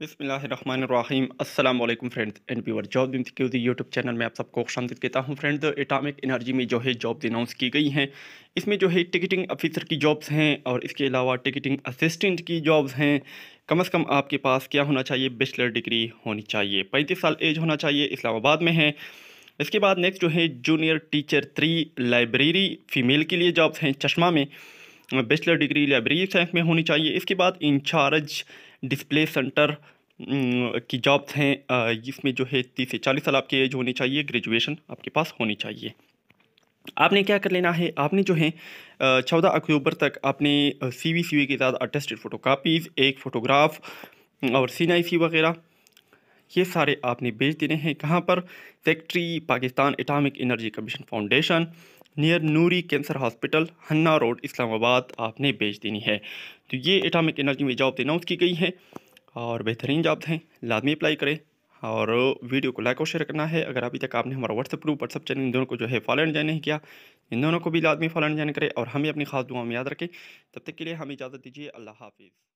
बिसमीम अल्लाम friends and viewer job दिन के यूट्यूब चैनल में आप सबको खुशामदीद कहता हूँ फ्रेंड एटॉमिक एनर्जी में जो है जॉब्स अनाउंस की गई हैं इसमें जो है टिकटिंग ऑफिसर की जॉब्स हैं और इसके अलावा टिकटिंग असिस्टेंट की जॉब्स हैं कम अज़ कम आपके पास क्या होना चाहिए बैचलर डिग्री होनी चाहिए पैंतीस साल एज होना चाहिए इस्लामाबाद में है इसके बाद नेक्स्ट जो है junior teacher three library female के लिए जॉब्स हैं चश्मा में बैचलर डिग्री लाइब्रेरी साइंस में होनी चाहिए इसके बाद इंचार्ज डिस्प्ले सेंटर mm, की जॉब्स हैं इसमें जो है तीस से चालीस साल आपकी एज होनी चाहिए ग्रेजुएशन आपके पास होनी चाहिए आपने क्या कर लेना है आपने जो है चौदह अक्टूबर तक आपने सी वी सी वी के साथ अटेस्टेड फ़ोटो कापीज़ एक फ़ोटोग्राफ और सी वगैरह ये सारे आपने बेच देने हैं कहाँ पर factory Pakistan atomic energy commission foundation near Noori cancer hospital Hanna road Islamabad आपने बेच देनी है तो ये एटॉमिक एनर्जी में जॉब अनाउंस की गई है और बेहतरीन जॉब हैं लाजमी अप्लाई करें और वीडियो को लाइक और शेयर करना है अगर अभी तक आपने हमारा व्हाट्सअप ग्रुप व्हाट्सअप चैनल इन दोनों को जो है फॉलो एंड जॉइन नहीं किया इन दोनों को भी लाजमी फॉलो एंड जॉइन करें और हमें अपनी खास दुआ में याद रखें तब तक के लिए हमें इजाज़त दीजिए अल्लाह हाफिज़